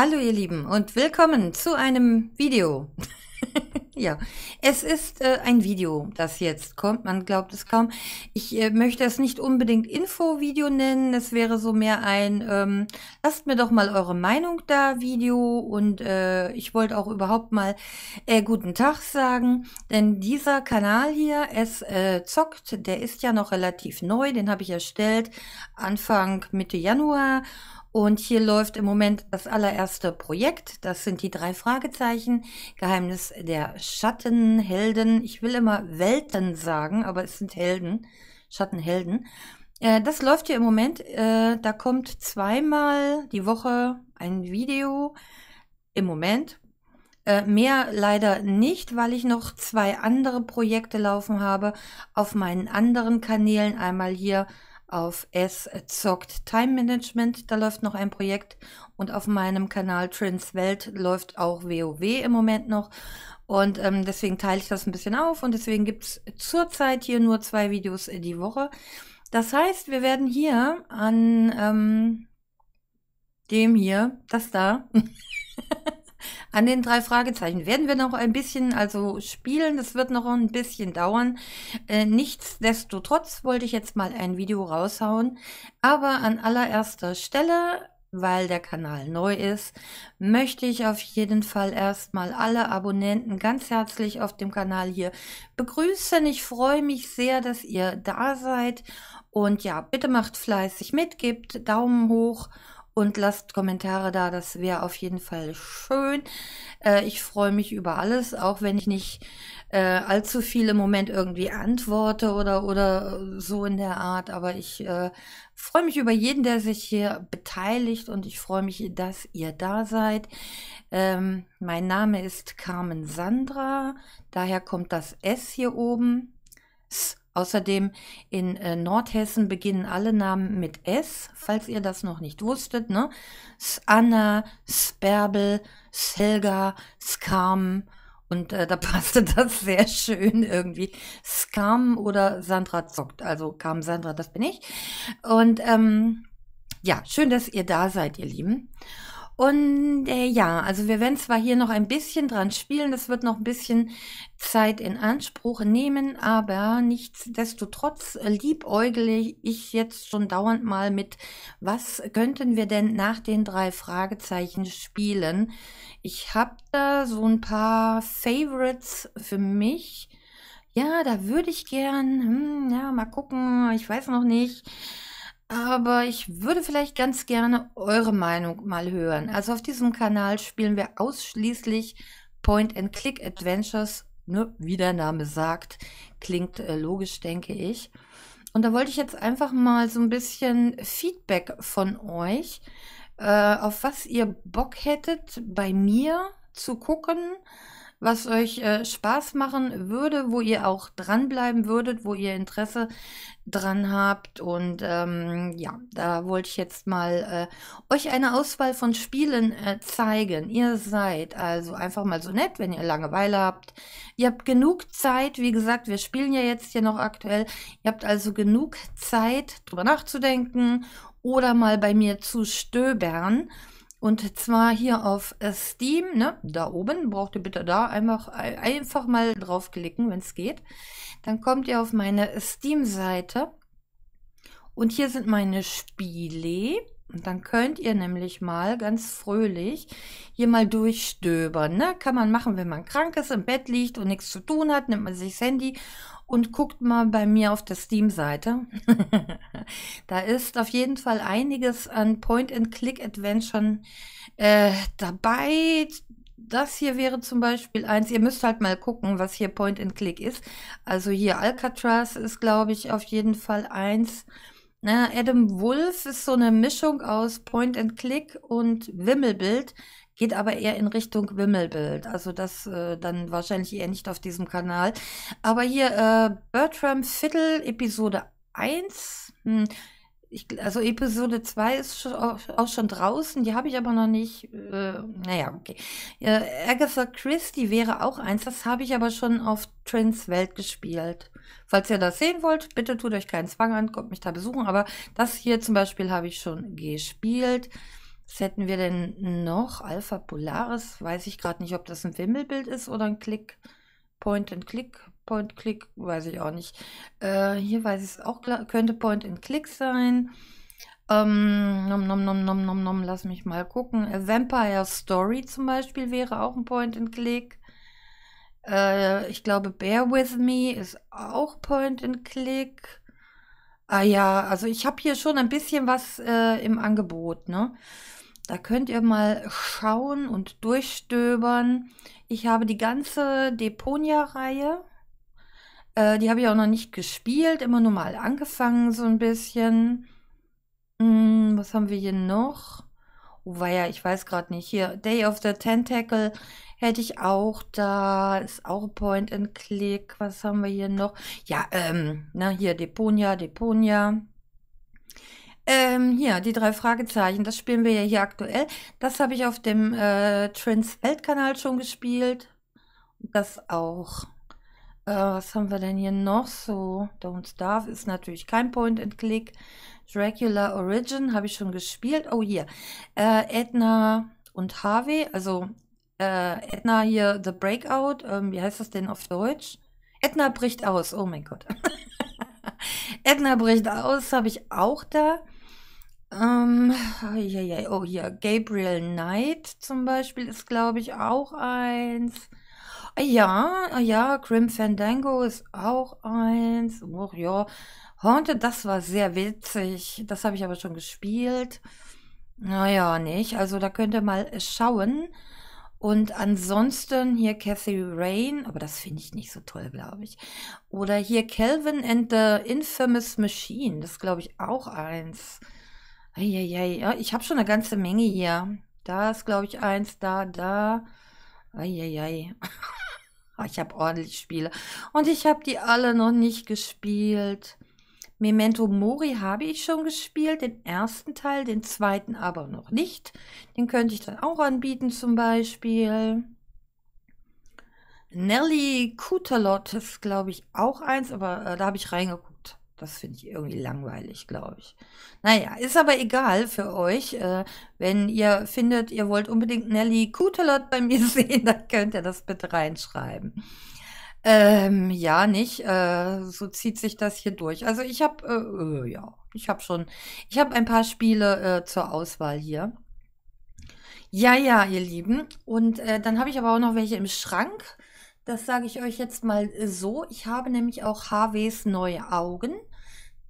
Hallo ihr Lieben und willkommen zu einem Video. ja, es ist äh, ein Video, das jetzt kommt, man glaubt es kaum. Ich äh, möchte es nicht unbedingt Info-Video nennen, es wäre so mehr ein ähm, Lasst mir doch mal eure Meinung da Video und äh, ich wollte auch überhaupt mal äh, guten Tag sagen, denn dieser Kanal hier, es äh, zockt, der ist ja noch relativ neu, den habe ich erstellt Anfang Mitte Januar und hier läuft im Moment das allererste Projekt. Das sind die drei Fragezeichen. Geheimnis der Schatten, Helden. Ich will immer Welten sagen, aber es sind Helden. Schattenhelden. Äh, das läuft hier im Moment. Äh, da kommt zweimal die Woche ein Video. Im Moment. Äh, mehr leider nicht, weil ich noch zwei andere Projekte laufen habe auf meinen anderen Kanälen. Einmal hier auf Es zockt Time Management, da läuft noch ein Projekt und auf meinem Kanal Trends Welt läuft auch WoW im Moment noch und ähm, deswegen teile ich das ein bisschen auf und deswegen gibt es zurzeit hier nur zwei Videos äh, die Woche. Das heißt, wir werden hier an ähm, dem hier, das da, an den drei Fragezeichen werden wir noch ein bisschen also spielen. Das wird noch ein bisschen dauern. Äh, nichtsdestotrotz wollte ich jetzt mal ein Video raushauen. Aber an allererster Stelle weil der Kanal neu ist, möchte ich auf jeden Fall erstmal alle Abonnenten ganz herzlich auf dem Kanal hier begrüßen. Ich freue mich sehr, dass ihr da seid. Und ja, bitte macht fleißig mit, gebt Daumen hoch und lasst Kommentare da. Das wäre auf jeden Fall schön. Äh, ich freue mich über alles, auch wenn ich nicht äh, allzu viel im Moment irgendwie antworte oder, oder so in der Art. Aber ich äh, freue mich über jeden, der sich hier beteiligt und ich freue mich, dass ihr da seid. Ähm, mein Name ist Carmen Sandra, daher kommt das S hier oben. S Außerdem in äh, Nordhessen beginnen alle Namen mit S, falls ihr das noch nicht wusstet. Ne? Anna, Sperbel, Helga, Skam. Und äh, da passte das sehr schön irgendwie. Skam oder Sandra zockt. Also kam Sandra, das bin ich. Und ähm, ja, schön, dass ihr da seid, ihr Lieben. Und äh, ja, also wir werden zwar hier noch ein bisschen dran spielen, das wird noch ein bisschen Zeit in Anspruch nehmen, aber nichtsdestotrotz liebäugle ich jetzt schon dauernd mal mit, was könnten wir denn nach den drei Fragezeichen spielen? Ich habe da so ein paar Favorites für mich. Ja, da würde ich gern, hm, ja, mal gucken, ich weiß noch nicht. Aber ich würde vielleicht ganz gerne eure Meinung mal hören. Also auf diesem Kanal spielen wir ausschließlich Point-and-Click-Adventures. Ne, wie der Name sagt, klingt äh, logisch, denke ich. Und da wollte ich jetzt einfach mal so ein bisschen Feedback von euch, äh, auf was ihr Bock hättet, bei mir zu gucken was euch äh, Spaß machen würde, wo ihr auch dranbleiben würdet, wo ihr Interesse dran habt. Und ähm, ja, da wollte ich jetzt mal äh, euch eine Auswahl von Spielen äh, zeigen. Ihr seid also einfach mal so nett, wenn ihr Langeweile habt. Ihr habt genug Zeit, wie gesagt, wir spielen ja jetzt hier noch aktuell. Ihr habt also genug Zeit, drüber nachzudenken oder mal bei mir zu stöbern. Und zwar hier auf äh, Steam, ne, da oben, braucht ihr bitte da einfach, einfach mal draufklicken, wenn es geht. Dann kommt ihr auf meine Steam-Seite. Und hier sind meine Spiele. Und dann könnt ihr nämlich mal ganz fröhlich hier mal durchstöbern. Ne? Kann man machen, wenn man krank ist, im Bett liegt und nichts zu tun hat, nimmt man sich das Handy und guckt mal bei mir auf der Steam-Seite. Da ist auf jeden Fall einiges an Point-and-Click-Adventuren äh, dabei. Das hier wäre zum Beispiel eins. Ihr müsst halt mal gucken, was hier Point-and-Click ist. Also hier Alcatraz ist, glaube ich, auf jeden Fall eins. Na, Adam Wolf ist so eine Mischung aus Point-and-Click und Wimmelbild geht aber eher in Richtung Wimmelbild. Also das äh, dann wahrscheinlich eher nicht auf diesem Kanal. Aber hier äh, Bertram Fiddle, Episode 1. Hm ich, also Episode 2 ist schon, auch schon draußen, die habe ich aber noch nicht. Äh, naja, okay. Äh, Agatha Christie wäre auch eins, das habe ich aber schon auf Trins Welt gespielt. Falls ihr das sehen wollt, bitte tut euch keinen Zwang an, kommt mich da besuchen. Aber das hier zum Beispiel habe ich schon gespielt. Was hätten wir denn noch? Alpha Polaris, weiß ich gerade nicht, ob das ein Wimmelbild ist oder ein Click, Point-and-Click. Point Click, weiß ich auch nicht. Äh, hier weiß ich es auch, könnte Point and Click sein. Ähm, nom, nom, nom, nom, nom, nom, lass mich mal gucken. A Vampire Story zum Beispiel wäre auch ein Point and Click. Äh, ich glaube, Bear With Me ist auch Point and Click. Ah ja, also ich habe hier schon ein bisschen was äh, im Angebot, ne? Da könnt ihr mal schauen und durchstöbern. Ich habe die ganze Deponia-Reihe äh, die habe ich auch noch nicht gespielt, immer nur mal angefangen so ein bisschen. Hm, was haben wir hier noch? Oh, war ja, ich weiß gerade nicht. Hier, Day of the Tentacle hätte ich auch da. Ist auch Point and Click. Was haben wir hier noch? Ja, ähm, na, hier Deponia, Deponia. Ähm, hier, die drei Fragezeichen, das spielen wir ja hier aktuell. Das habe ich auf dem äh, Trends Weltkanal schon gespielt. Das auch. Äh, was haben wir denn hier noch so? Don't Starve ist natürlich kein Point and Click. Dracula Origin habe ich schon gespielt. Oh, hier. Äh, Edna und Harvey, also äh, Edna hier The Breakout. Ähm, wie heißt das denn auf Deutsch? Edna bricht aus. Oh mein Gott. Edna bricht aus, habe ich auch da. Ähm, oh, ja, ja, oh hier, Gabriel Knight zum Beispiel ist, glaube ich, auch eins. Ja, ja, Grim Fandango ist auch eins. Och ja. Haunted, das war sehr witzig. Das habe ich aber schon gespielt. Naja, nicht. Also da könnt ihr mal schauen. Und ansonsten hier Cathy Rain, aber das finde ich nicht so toll, glaube ich. Oder hier Calvin and the Infamous Machine, das glaube ich auch eins. Eieiei, ich habe schon eine ganze Menge hier. Da ist, glaube ich, eins, da, da. Eieiei. Oh, ich habe ordentlich Spiele. Und ich habe die alle noch nicht gespielt. Memento Mori habe ich schon gespielt, den ersten Teil, den zweiten aber noch nicht. Den könnte ich dann auch anbieten zum Beispiel. Nelly Kuterlot ist, glaube ich, auch eins, aber äh, da habe ich reingeguckt das finde ich irgendwie langweilig, glaube ich. Naja, ist aber egal für euch. Äh, wenn ihr findet, ihr wollt unbedingt Nelly Kutelot bei mir sehen, dann könnt ihr das bitte reinschreiben. Ähm, ja, nicht. Äh, so zieht sich das hier durch. Also ich habe, äh, äh, ja, ich habe schon, ich habe ein paar Spiele äh, zur Auswahl hier. Ja, ja, ihr Lieben. Und äh, dann habe ich aber auch noch welche im Schrank das sage ich euch jetzt mal äh, so. Ich habe nämlich auch HWs neue Augen.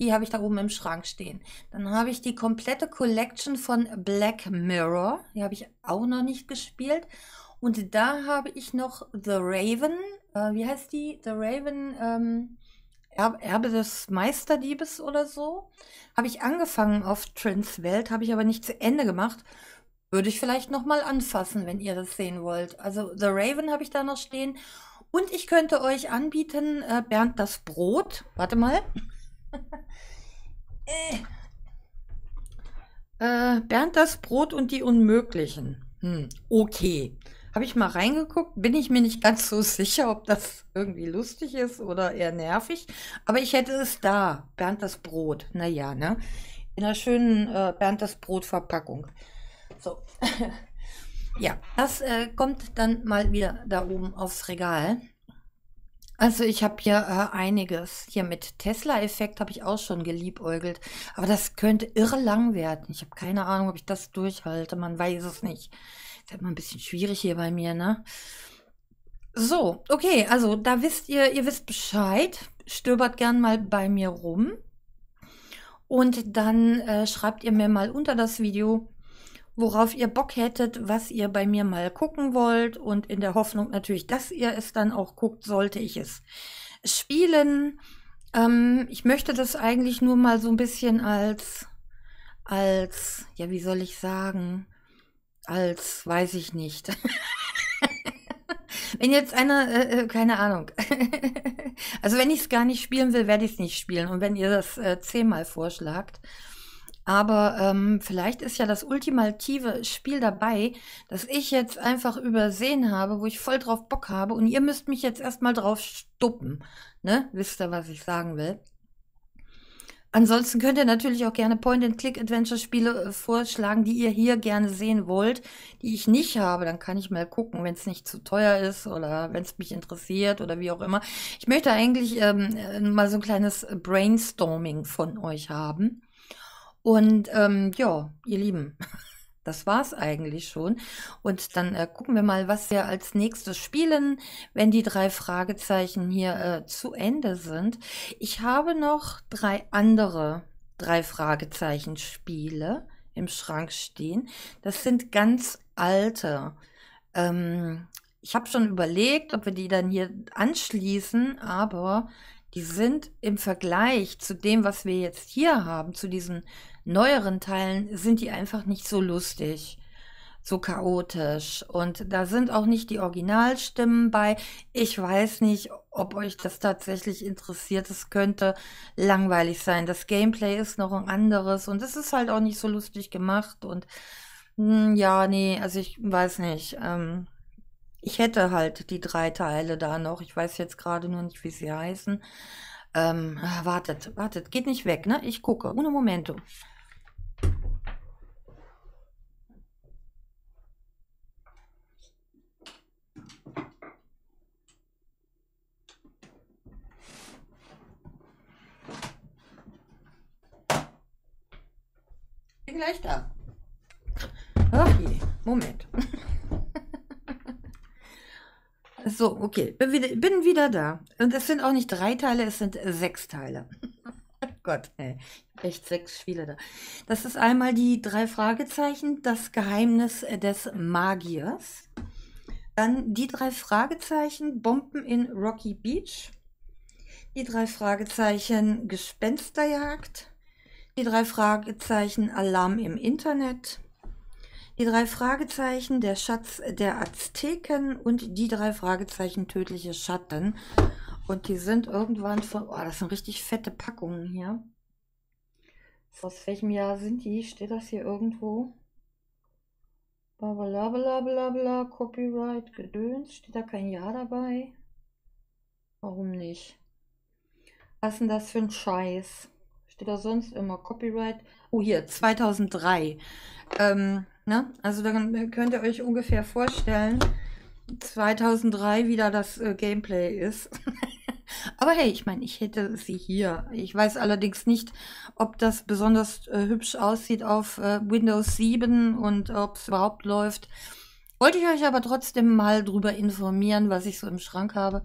Die habe ich da oben im Schrank stehen. Dann habe ich die komplette Collection von Black Mirror. Die habe ich auch noch nicht gespielt. Und da habe ich noch The Raven. Äh, wie heißt die? The Raven ähm, Erbe des Meisterdiebes oder so. Habe ich angefangen auf Trins Welt, habe ich aber nicht zu Ende gemacht würde ich vielleicht nochmal anfassen, wenn ihr das sehen wollt. Also The Raven habe ich da noch stehen. Und ich könnte euch anbieten, äh, Bernd das Brot. Warte mal. Äh. äh. Bernd das Brot und die Unmöglichen. Hm, okay. Habe ich mal reingeguckt, bin ich mir nicht ganz so sicher, ob das irgendwie lustig ist oder eher nervig. Aber ich hätte es da. Bernd das Brot. Naja, ne? In einer schönen äh, Bernd das Brot Verpackung. So. ja, das äh, kommt dann mal wieder da oben aufs Regal. Also ich habe hier äh, einiges. Hier mit Tesla-Effekt habe ich auch schon geliebäugelt. Aber das könnte irre lang werden. Ich habe keine Ahnung, ob ich das durchhalte. Man weiß es nicht. Ist halt mal ein bisschen schwierig hier bei mir, ne? So, okay, also da wisst ihr, ihr wisst Bescheid. Stöbert gern mal bei mir rum. Und dann äh, schreibt ihr mir mal unter das Video, worauf ihr Bock hättet, was ihr bei mir mal gucken wollt und in der Hoffnung natürlich, dass ihr es dann auch guckt, sollte ich es spielen. Ähm, ich möchte das eigentlich nur mal so ein bisschen als, als, ja, wie soll ich sagen, als, weiß ich nicht. wenn jetzt einer, äh, äh keine Ahnung, also wenn ich es gar nicht spielen will, werde ich es nicht spielen. Und wenn ihr das äh, zehnmal vorschlagt, aber ähm, vielleicht ist ja das ultimative Spiel dabei, das ich jetzt einfach übersehen habe, wo ich voll drauf Bock habe und ihr müsst mich jetzt erstmal drauf stuppen. Ne? Wisst ihr, was ich sagen will? Ansonsten könnt ihr natürlich auch gerne Point-and-Click-Adventure-Spiele äh, vorschlagen, die ihr hier gerne sehen wollt, die ich nicht habe. Dann kann ich mal gucken, wenn es nicht zu teuer ist oder wenn es mich interessiert oder wie auch immer. Ich möchte eigentlich ähm, äh, mal so ein kleines Brainstorming von euch haben. Und ähm, ja, ihr Lieben, das war's eigentlich schon. Und dann äh, gucken wir mal, was wir als nächstes spielen, wenn die drei Fragezeichen hier äh, zu Ende sind. Ich habe noch drei andere drei Fragezeichen Spiele im Schrank stehen. Das sind ganz alte. Ähm, ich habe schon überlegt, ob wir die dann hier anschließen, aber die sind im Vergleich zu dem, was wir jetzt hier haben, zu diesen neueren Teilen sind die einfach nicht so lustig, so chaotisch. Und da sind auch nicht die Originalstimmen bei. Ich weiß nicht, ob euch das tatsächlich interessiert. Es könnte langweilig sein. Das Gameplay ist noch ein anderes und es ist halt auch nicht so lustig gemacht. Und mh, hm, ja, nee, also ich weiß nicht. Ähm, ich hätte halt die drei Teile da noch. Ich weiß jetzt gerade nur nicht, wie sie heißen. Ähm, ah, wartet, wartet, geht nicht weg, ne? Ich gucke. Ohne momento. gleich da. Okay, Moment. so, okay, bin wieder, bin wieder da. Und es sind auch nicht drei Teile, es sind sechs Teile. Oh Gott, ey, echt sechs Spiele da. Das ist einmal die drei Fragezeichen, das Geheimnis des Magiers. Dann die drei Fragezeichen, Bomben in Rocky Beach. Die drei Fragezeichen, Gespensterjagd die drei Fragezeichen Alarm im Internet, die drei Fragezeichen Der Schatz der Azteken und die drei Fragezeichen Tödliche Schatten. Und die sind irgendwann von... Oh, das sind richtig fette Packungen hier. Aus welchem Jahr sind die? Steht das hier irgendwo? Blablabla, Copyright, Gedöns. Steht da kein Jahr dabei? Warum nicht? Was ist denn das für ein Scheiß? oder sonst immer Copyright. Oh, hier, 2003. Ähm, ne? Also dann könnt ihr euch ungefähr vorstellen, 2003 wieder das äh, Gameplay ist. Aber hey, ich meine, ich hätte sie hier. Ich weiß allerdings nicht, ob das besonders äh, hübsch aussieht auf äh, Windows 7 und ob es überhaupt läuft. Wollte ich euch aber trotzdem mal drüber informieren, was ich so im Schrank habe.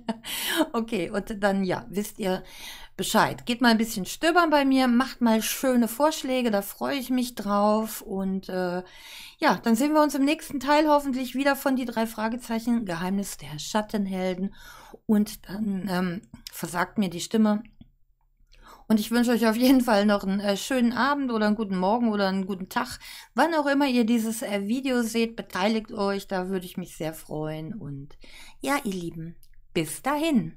okay, und dann ja, wisst ihr, Bescheid. Geht mal ein bisschen stöbern bei mir, macht mal schöne Vorschläge, da freue ich mich drauf. Und äh, ja, dann sehen wir uns im nächsten Teil hoffentlich wieder von die drei Fragezeichen, Geheimnis der Schattenhelden. Und dann ähm, versagt mir die Stimme. Und ich wünsche euch auf jeden Fall noch einen äh, schönen Abend oder einen guten Morgen oder einen guten Tag. Wann auch immer ihr dieses äh, Video seht, beteiligt euch, da würde ich mich sehr freuen. Und ja, ihr Lieben, bis dahin.